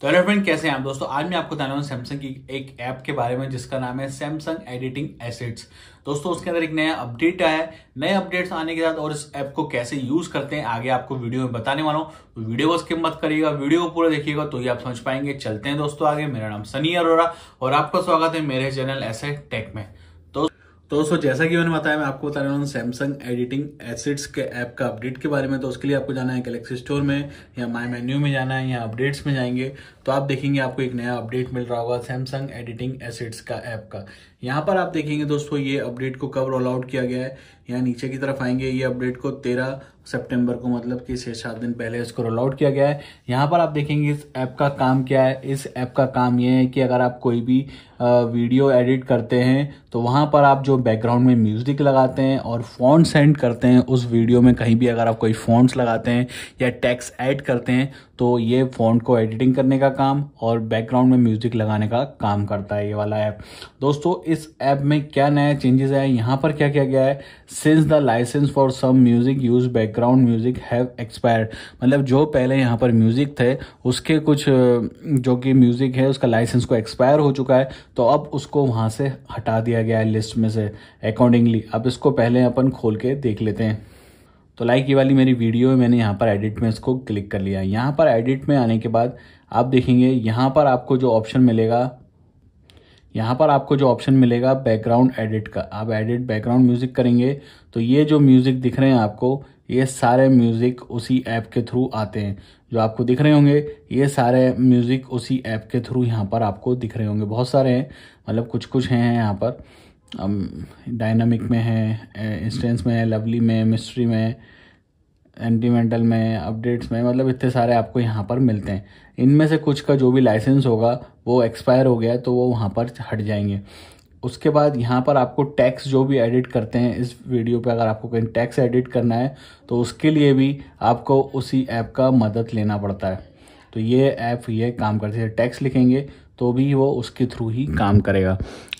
तो hello friend कैसे हैं आप दोस्तों आज मैं आपको बताने वाला सैमसंग की एक ऐप के बारे में जिसका नाम है सैमसंग एडिटिंग एसेट्स दोस्तों उसके अंदर एक नया अपडेट आया है नए अपडेट्स आने के साथ और इस ऐप को कैसे यूज करते हैं आगे आपको वीडियो में बताने वाला हूँ वीडियो तो को स्किप मत करिएगा वीडियो को पूरा देखिएगा तो ही आप समझ पाएंगे चलते हैं दोस्तों आगे मेरा नाम सनी अरोरा और आपका स्वागत है मेरे चैनल ऐसे टेक में तो दोस्तों जैसा कि मैंने बताया मैं आपको बता रहा हूँ सैमसंग एडिटिंग एसिड्स के ऐप का अपडेट के बारे में तो उसके लिए आपको जाना है गलेक्सी स्टोर में या माई मेन्यू में जाना है या अपडेट्स में जाएंगे तो आप देखेंगे आपको एक नया अपडेट मिल रहा होगा सैमसंग एडिटिंग एसिड्स का ऐप का यहाँ पर आप देखेंगे दोस्तों ये अपडेट को कब रोल आउट किया गया है यहाँ नीचे की तरफ आएंगे ये अपडेट को तेरह सेप्टेम्बर को मतलब कि छः सात दिन पहले इसको रोल आउट किया गया है यहाँ पर आप देखेंगे इस ऐप का काम क्या है इस ऐप का काम ये है कि अगर आप कोई भी वीडियो एडिट करते हैं तो वहाँ पर आप जो बैकग्राउंड में म्यूज़िक लगाते हैं और फॉन्ट सेंड करते हैं उस वीडियो में कहीं भी अगर आप कोई फॉन्ट्स लगाते हैं या टैक्स ऐड करते हैं तो ये फ़ॉन्ट को एडिटिंग करने का काम और बैकग्राउंड में म्यूज़िक लगाने का काम करता है ये वाला ऐप दोस्तों इस ऐप में क्या नया चेंजेस आए यहाँ पर क्या क्या गया है since the license for some music use background music have expired मतलब जो पहले यहाँ पर म्यूज़िक थे उसके कुछ जो कि म्यूज़िक है उसका लाइसेंस को एक्सपायर हो चुका है तो अब उसको वहाँ से हटा दिया गया है लिस्ट में से अकॉर्डिंगली अब इसको पहले अपन खोल के देख लेते हैं तो लाइक ये वाली मेरी वीडियो है मैंने यहाँ पर एडिट में इसको क्लिक कर लिया यहाँ पर एडिट में आने के बाद आप देखेंगे यहाँ पर आपको जो ऑप्शन मिलेगा यहाँ पर आपको जो ऑप्शन मिलेगा बैकग्राउंड एडिट का आप एडिट बैकग्राउंड म्यूज़िक करेंगे तो ये जो म्यूज़िक दिख रहे हैं आपको ये सारे म्यूज़िक उसी ऐप के थ्रू आते हैं जो आपको दिख रहे होंगे ये सारे म्यूज़िक उसी ऐप के थ्रू यहाँ पर आपको दिख रहे होंगे बहुत सारे हैं मतलब कुछ कुछ हैं यहाँ पर डायनामिक में है इंस्टेंस eh, में है लवली में मिस्ट्री में एंटीमेंटल में अपडेट्स में मतलब इतने सारे आपको यहाँ पर मिलते हैं इनमें से कुछ का जो भी लाइसेंस होगा वो एक्सपायर हो गया तो वो वहाँ पर हट जाएंगे उसके बाद यहाँ पर आपको टैक्स जो भी एडिट करते हैं इस वीडियो पे अगर आपको कहीं टैक्स एडिट करना है तो उसके लिए भी आपको उसी ऐप का मदद लेना पड़ता है तो ये ऐप ये काम करते हैं टैक्स लिखेंगे तो भी वो उसके थ्रू ही काम हम्म। करेगा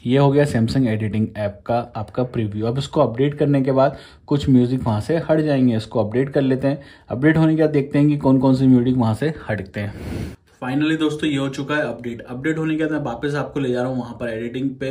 ये हो गया सैमसंग एडिटिंग ऐप का आपका प्रीव्यू अब इसको अपडेट करने के बाद कुछ म्यूज़िक वहाँ से हट जाएंगे इसको अपडेट कर लेते हैं अपडेट होने के बाद देखते हैं कि कौन कौन से म्यूजिक वहाँ से हटते हैं फाइनली दोस्तों ये हो चुका है अपडेट अपडेट होने के बाद मैं वापस आपको ले जा रहा हूँ वहाँ पर एडिटिंग पे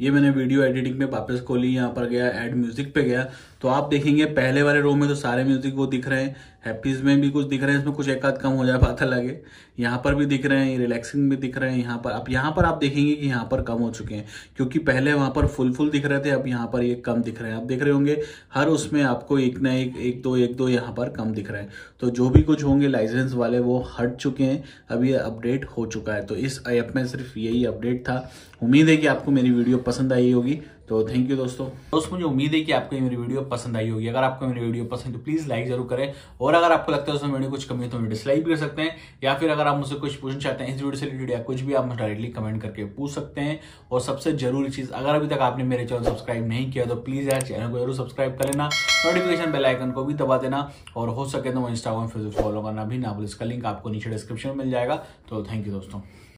ये मैंने वीडियो एडिटिंग में वापस खोली यहाँ पर गया एड म्यूजिक पे गया तो आप देखेंगे पहले वाले रो में तो सारे म्यूजिक वो दिख रहे हैं हैप्पीज में भी कुछ दिख रहे हैं इसमें कुछ एक आध कम हो जाए अलग लगे यहाँ पर भी दिख रहे हैं रिलैक्सिंग भी दिख रहे हैं यहाँ पर अब यहाँ पर आप देखेंगे कि यहाँ पर कम हो चुके हैं क्योंकि पहले वहाँ पर फुल फुल दिख रहे थे अब यहाँ पर ये कम दिख रहे हैं आप देख रहे होंगे हर उसमें आपको एक ना एक एक दो एक दो यहाँ पर कम दिख रहे हैं तो जो भी कुछ होंगे लाइसेंस वाले वो हट चुके हैं अब ये अपडेट हो चुका है तो इस ऐप में सिर्फ यही अपडेट था उम्मीद है कि आपको मेरी वीडियो पसंद आई होगी तो थैंक यू दोस्तों दोस्तों मुझे उम्मीद है कि आपको ये मेरी वीडियो पसंद आई होगी अगर आपको मेरी वीडियो पसंद तो प्लीज लाइक जरूर करें और अगर आपको लगता है उसमें मेरी कुछ कमी है तो मैं डिसलाइक भी कर सकते हैं या फिर अगर आप मुझसे कुछ पूछना चाहते हैं इस वीडियो से रिलेटेड या कुछ भी आप मुझे डायरेक्टली कमेंट करके पूछ सकते हैं और सबसे जरूरी चीज अगर अभी तक आपने मेरे चैनल सब्सक्राइब नहीं किया तो प्लीज यार चैनल को जरूर सब्सक्राइब कर लेना नोटिफिकेशन बेल आइकन को भी दबा देना और हो सके तो इंस्टाग्राम फेसबुक फॉलो करना भी ना बोले इसका लिंक आपको नीचे डिस्क्रिप्शन में मिल जाएगा तो थैंक यू दोस्तों